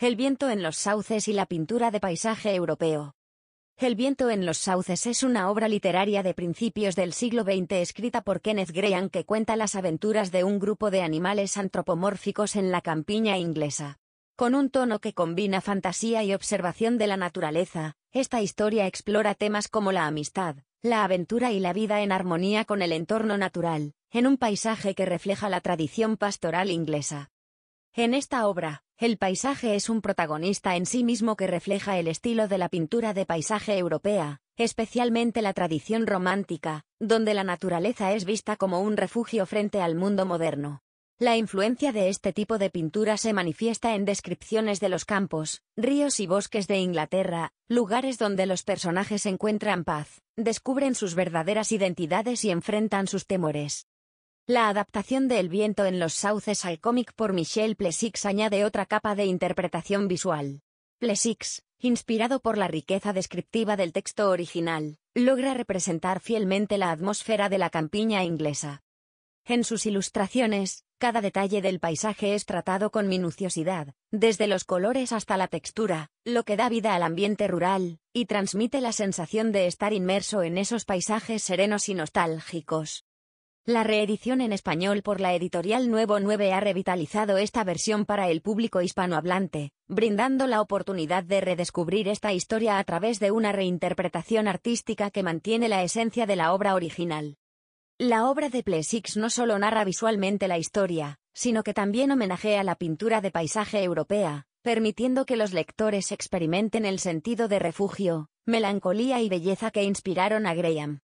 El viento en los sauces y la pintura de paisaje europeo. El viento en los sauces es una obra literaria de principios del siglo XX escrita por Kenneth Graham que cuenta las aventuras de un grupo de animales antropomórficos en la campiña inglesa. Con un tono que combina fantasía y observación de la naturaleza, esta historia explora temas como la amistad, la aventura y la vida en armonía con el entorno natural, en un paisaje que refleja la tradición pastoral inglesa. En esta obra, el paisaje es un protagonista en sí mismo que refleja el estilo de la pintura de paisaje europea, especialmente la tradición romántica, donde la naturaleza es vista como un refugio frente al mundo moderno. La influencia de este tipo de pintura se manifiesta en descripciones de los campos, ríos y bosques de Inglaterra, lugares donde los personajes encuentran paz, descubren sus verdaderas identidades y enfrentan sus temores. La adaptación de El viento en los sauces al cómic por Michel Plessix añade otra capa de interpretación visual. Plessix, inspirado por la riqueza descriptiva del texto original, logra representar fielmente la atmósfera de la campiña inglesa. En sus ilustraciones, cada detalle del paisaje es tratado con minuciosidad, desde los colores hasta la textura, lo que da vida al ambiente rural, y transmite la sensación de estar inmerso en esos paisajes serenos y nostálgicos. La reedición en español por la editorial Nuevo 9 ha revitalizado esta versión para el público hispanohablante, brindando la oportunidad de redescubrir esta historia a través de una reinterpretación artística que mantiene la esencia de la obra original. La obra de Plesix no solo narra visualmente la historia, sino que también homenajea la pintura de paisaje europea, permitiendo que los lectores experimenten el sentido de refugio, melancolía y belleza que inspiraron a Graham.